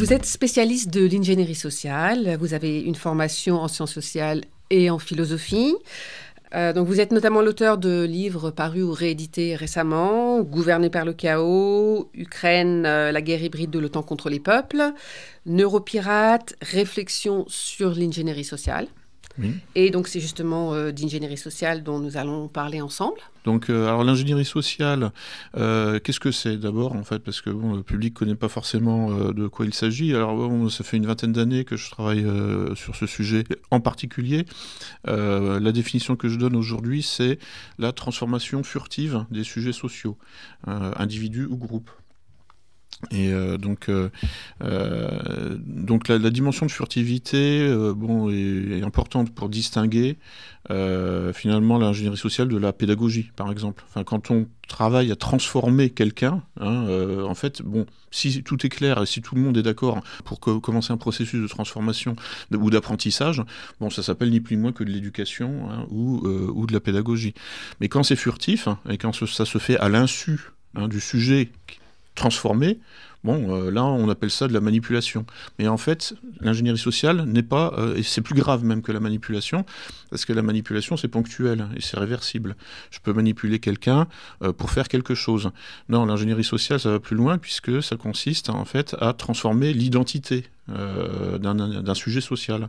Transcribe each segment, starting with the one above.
Vous êtes spécialiste de l'ingénierie sociale, vous avez une formation en sciences sociales et en philosophie. Euh, donc vous êtes notamment l'auteur de livres parus ou réédités récemment, Gouverné par le chaos, Ukraine, euh, la guerre hybride de l'OTAN contre les peuples, Neuropirate, Réflexion sur l'ingénierie sociale. Et donc c'est justement euh, d'ingénierie sociale dont nous allons parler ensemble. Donc euh, alors l'ingénierie sociale, euh, qu'est-ce que c'est d'abord en fait Parce que bon, le public ne connaît pas forcément de quoi il s'agit. Alors ça fait une vingtaine d'années que je travaille sur ce sujet en particulier. la définition que je donne aujourd'hui, c'est la transformation furtive des sujets sociaux, individus ou groupes. Et euh, donc, euh, euh, donc la, dimension de furtivité bon, est, importante pour distinguer finalement l'ingénierie sociale de la pédagogie, par exemple. Enfin, quand on travaille à transformer quelqu'un, hein, en fait, bon, si tout est clair et si tout le monde est d'accord pour commencer un processus de transformation ou d'apprentissage, bon, ça s'appelle ni plus ni moins que de l'éducation hein, ou, de la pédagogie. Mais quand c'est furtif hein, et quand ça se fait à l'insu du sujet Transformer, bon, euh, là, on appelle ça de la manipulation. Mais en fait, l'ingénierie sociale n'est pas, euh, et c'est plus grave même que la manipulation, parce que la manipulation, c'est ponctuel et c'est réversible. Je peux manipuler quelqu'un euh, pour faire quelque chose. Non, l'ingénierie sociale, ça va plus loin, puisque ça consiste en fait à transformer l'identité d'un sujet social,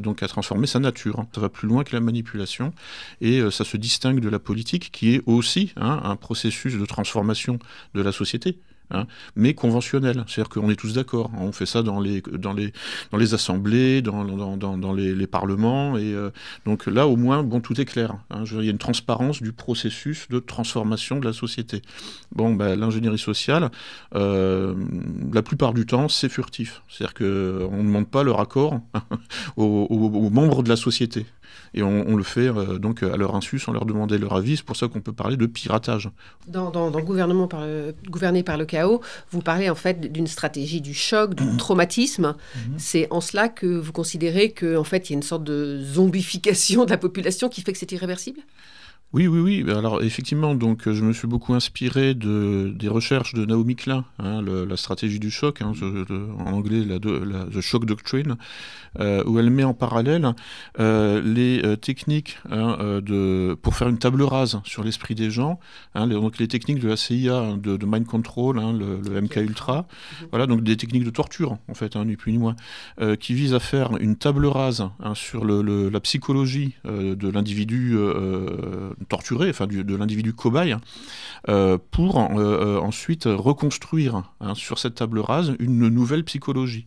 donc à transformer sa nature. Ça va plus loin que la manipulation et ça se distingue de la politique qui est aussi hein, un processus de transformation de la société. Hein, mais conventionnel. C'est-à-dire qu'on est tous d'accord. On fait ça dans les, dans les, dans les assemblées, dans, dans, dans, les, parlements. Et euh, donc là, au moins, bon, tout est clair. Hein. il y a une transparence du processus de transformation de la société. Bon, ben, l'ingénierie sociale, euh, la plupart du temps, c'est furtif. C'est-à-dire qu'on ne demande pas leur accord aux, membres de la société. Et on, le fait euh, donc euh, à leur insu, sans leur demander leur avis. C'est pour ça qu'on peut parler de piratage. Dans, dans, gouvernement euh, Gouverné par le chaos, vous parlez en fait d'une stratégie du choc, du mhm. traumatisme. Mhm. C'est en cela que vous considérez qu'en fait, il y a une sorte de zombification de la population qui fait que c'est irréversible oui, oui, oui. Alors effectivement, donc euh, je me suis beaucoup inspiré de, des recherches de Naomi Klein, hein, la stratégie du choc, hein, en anglais la, la, The Shock Doctrine, euh, où elle met en parallèle euh, les techniques hein, de, pour faire une table rase sur l'esprit des gens, les, donc les techniques de la CIA, de, mind control, le, MK Ultra, mhm. voilà donc des techniques de torture en fait, ni plus ni moins, qui visent à faire une table rase sur la psychologie de l'individu torturé, enfin de l'individu cobaye, hein, euh, pour euh, euh, ensuite reconstruire hein, sur cette table rase une nouvelle psychologie.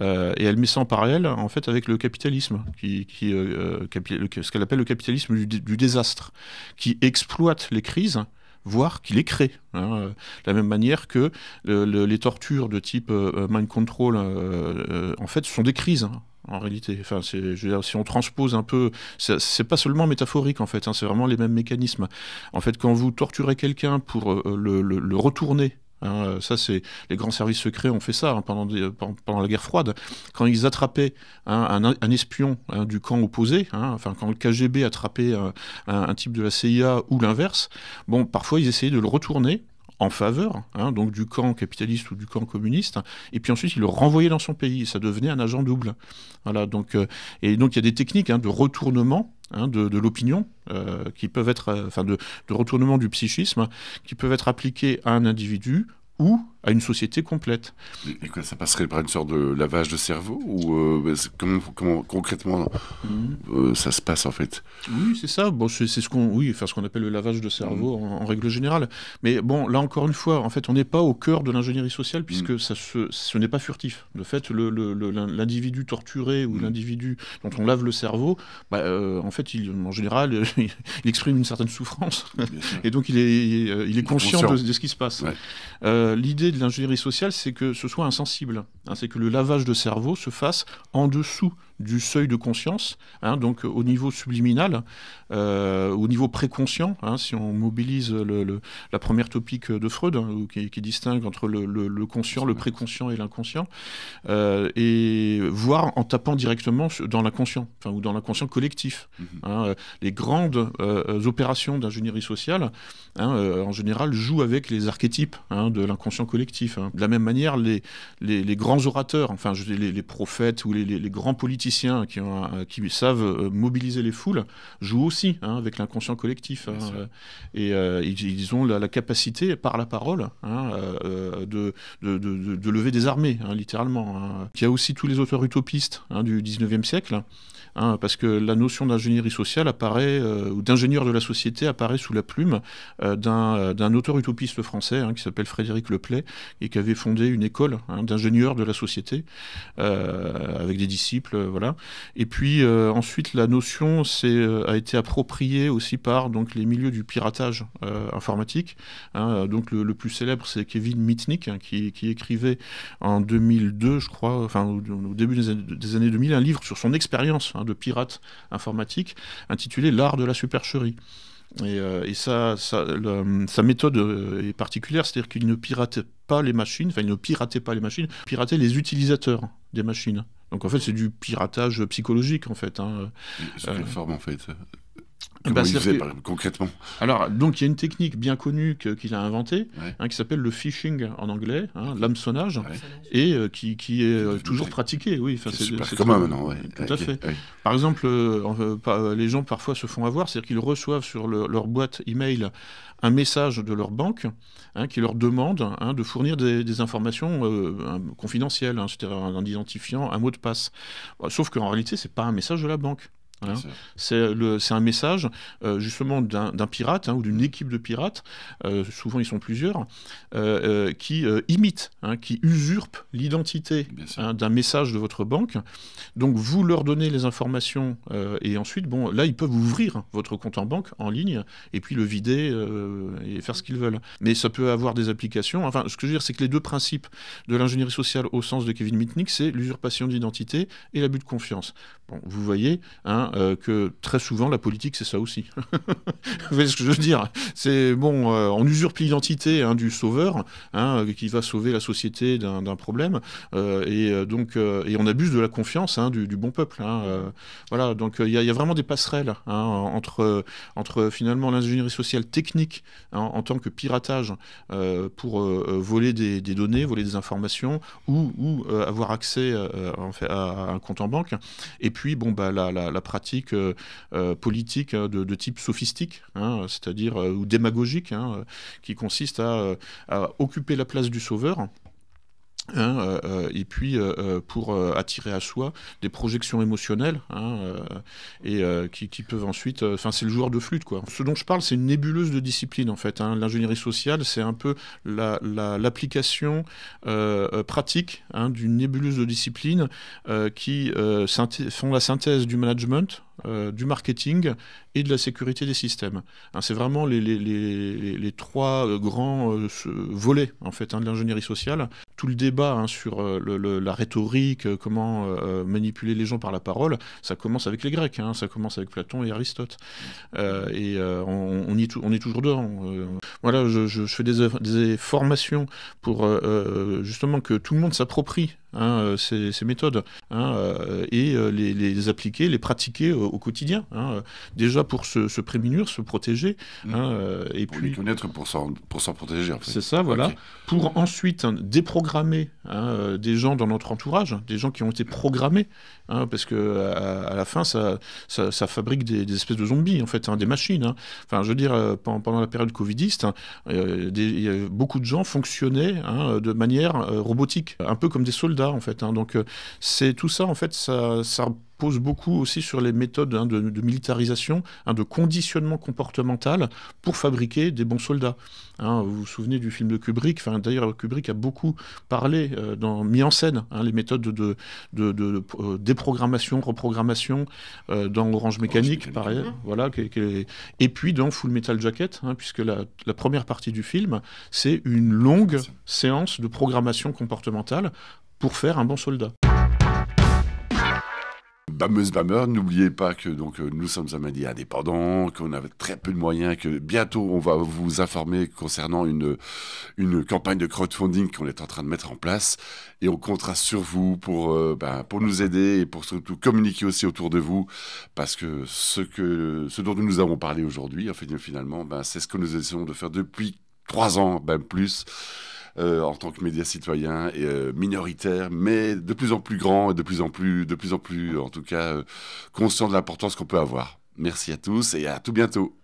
et elle met ça en parallèle en fait avec le capitalisme, qui, ce qu'elle appelle le capitalisme du, désastre, qui exploite les crises voire qui les crée. Hein, de la même manière que les tortures de type mind control, en fait, sont des crises en réalité. Enfin, si on transpose un peu, c'est pas seulement métaphorique en fait, hein, c'est vraiment les mêmes mécanismes. En fait, quand vous torturez quelqu'un pour euh, le, retourner, hein, euh, ça c'est les grands services secrets ont fait ça hein, pendant, euh, pendant, la guerre froide. Quand ils attrapaient un, espion du camp opposé, enfin quand le KGB attrapait un, type de la CIA ou l'inverse, bon, parfois ils essayaient de le retourner en faveur hein, donc du camp capitaliste ou du camp communiste, et puis ensuite il le renvoyait dans son pays, ça devenait un agent double. Voilà, donc, euh, et donc il y a des techniques hein, de retournement hein, de, l'opinion euh, qui peuvent être, euh, enfin de, de, retournement du psychisme qui peuvent être appliquées à un individu ou à une société complète. Et ça passerait par une sorte de lavage de cerveau Ou euh, comment, concrètement euh, mhm. ça se passe en fait Oui, c'est ça. Bon, c'est ce qu'on oui, faire ce qu'on appelle le lavage de cerveau mhm. en, règle générale. Mais bon, là encore une fois, en fait, on n'est pas au cœur de l'ingénierie sociale puisque mhm. ça ce n'est pas furtif. De fait, l'individu le, torturé ou l'individu dont on lave le cerveau, bah, euh, en fait, en général, il exprime une certaine souffrance. Et donc, il est, il est conscient, De, ce qui se passe. L'idée de l'ingénierie sociale, c'est que ce soit insensible. Hein. c'est que le lavage de cerveau se fasse en dessous du seuil de conscience, hein, donc euh, au niveau subliminal, euh, au niveau préconscient, hein, si on mobilise le, la première topique de Freud, hein, qui, distingue entre le, conscient, le préconscient et l'inconscient, euh, et voir en tapant directement dans l'inconscient, enfin, ou dans l'inconscient collectif. Mm-hmm. Euh, les grandes opérations d'ingénierie sociale, en général, jouent avec les archétypes de l'inconscient collectif. De la même manière, les, les, grands orateurs, enfin les, les prophètes ou les grands politiques, qui, ont euh, savent euh, mobiliser les foules jouent aussi hein, avec l'inconscient collectif. Hein, euh, et ils, ont la, capacité, par la parole, hein, de, de, lever des armées, littéralement. Il y a aussi tous les auteurs utopistes du 19e siècle Hein, parce que la notion d'ingénierie sociale apparaît, euh, ou d'ingénieur de la société apparaît sous la plume euh, euh, d'un auteur utopiste français hein, qui s'appelle Frédéric Leplay et qui avait fondé une école hein, d'ingénieurs de la société avec des disciples, voilà. Et puis ensuite, la notion a été appropriée aussi par donc les milieux du piratage informatique. donc le, plus célèbre, c'est Kevin Mitnick qui, qui écrivait en 2002, je crois, enfin au, début des années 2000, un livre sur son expérience de pirates informatique intitulé L'art de la supercherie. Et, euh, et ça, sa méthode euh, est particulière, c'est-à-dire qu'il ne piratait pas les machines, enfin il ne piratait pas les machines, piratait les utilisateurs des machines. Donc en fait c'est du piratage psychologique en fait. Hein. forme en fait eh Comment bah, ben, fait, concrètement Alors, donc, il y a une technique bien connue qu'il a inventée, hein, qui s'appelle le phishing en anglais, hein, l'hameçonnage, et euh, qui, est, euh, toujours pratiqué. Oui, c'est super commun maintenant. Tout à fait. Par exemple, euh, les gens parfois se font avoir, c'est-à-dire qu'ils reçoivent sur leur boîte email un message de leur banque hein, qui leur demande hein, de fournir des, informations confidentielles, c'est-à-dire un identifiant, un mot de passe. Bah, sauf qu'en réalité, c'est pas un message de la banque. C'est un message euh, justement d'un pirate hein, ou d'une équipe de pirates, euh, souvent ils sont plusieurs, euh, qui imitent, hein, qui usurpent l'identité hein, d'un message de votre banque. Donc vous leur donnez les informations et ensuite, bon, là ils peuvent ouvrir votre compte en banque en ligne et puis le vider et faire ce qu'ils veulent. Mais ça peut avoir des applications. Enfin, ce que je veux dire, c'est que les deux principes de l'ingénierie sociale au sens de Kevin Mitnick, c'est l'usurpation d'identité et l'abus de confiance. Bon, vous voyez, hein, euh, que très souvent la politique c'est ça aussi. Vous voyez ce que je veux dire C'est bon, euh, on usurpe l'identité hein, du sauveur hein, qui va sauver la société d'un problème euh, et donc et on abuse de la confiance hein, du, bon peuple. voilà, donc il y, a vraiment des passerelles entre entre finalement l'ingénierie sociale technique en tant que piratage pour voler des, données, voler des informations ou, avoir accès à, un compte en banque et puis bon bah la, la, la pratiques euh, euh, politiques hein, de, type sophistique, hein, c'est-à-dire euh, ou démagogique, hein, qui consiste à occuper la place du sauveur Hein, euh, euh, et puis euh, pour attirer à soi des projections émotionnelles hein, et qui, peuvent ensuite. Enfin, c'est le joueur de flûte quoi. Ce dont je parle, c'est une nébuleuse de disciplines en fait. Hein. L'ingénierie sociale, c'est un peu l'application pratique d'une nébuleuse de disciplines qui font la synthèse du management euh, du marketing et de la sécurité des systèmes. Hein, c'est vraiment les, trois euh, grands euh, volets en fait hein, de l'ingénierie sociale. Tout le débat hein, sur la rhétorique, comment manipuler les gens par la parole, ça commence avec les Grecs, ça commence avec Platon et Aristote. et on, on, est toujours dedans. voilà, je, fais des, des formations pour justement que tout le monde s'approprie Hein, euh, ces, méthodes hein, euh, et euh, les, appliquer, les pratiquer au, quotidien. Hein, déjà pour se, se, prémunir, se protéger. Mm. et pour puis, les connaître pour s'en, pour s'en protéger. C'est ça, voilà. Pour ensuite déprogrammer des gens dans notre entourage, des gens qui ont été programmés, parce que à, la fin, ça, ça, fabrique des, espèces de zombies, en fait, des machines. Enfin, je veux dire, pendant, la période Covidiste, beaucoup de gens fonctionnaient de manière robotique, un peu comme des soldats en fait. Hein. Donc euh, c'est tout ça en fait, ça, ça pose beaucoup aussi sur les méthodes hein, de, militarisation, hein, de conditionnement comportemental pour fabriquer des bons soldats. vous vous souvenez du film de Kubrick enfin, D'ailleurs, Kubrick a beaucoup parlé, euh, dans, mis en scène les méthodes de, de, euh, déprogrammation, reprogrammation dans Orange Mécanique, pareil, voilà, et puis dans Full Metal Jacket, puisque la, la, première partie du film, c'est une longue séance de programmation comportementale pour faire un bon soldat. Bameuse Bameur, n'oubliez pas que donc euh, nous sommes un média indépendant, qu'on a très peu de moyens, que bientôt on va vous informer concernant une, une campagne de crowdfunding qu'on est en train de mettre en place et on comptera sur vous pour, euh, ben, pour nous aider et pour surtout communiquer aussi autour de vous parce que ce, que, ce dont nous avons parlé aujourd'hui, en fait, finalement, ben, c'est ce que nous essayons de faire depuis trois ans, ben plus. Euh, en tant que médias citoyens et euh, minoritaire, mais de plus en plus grand et de plus en plus, de plus en plus, en tout cas, euh, conscient de l'importance qu'on peut avoir. Merci à tous et à tout bientôt.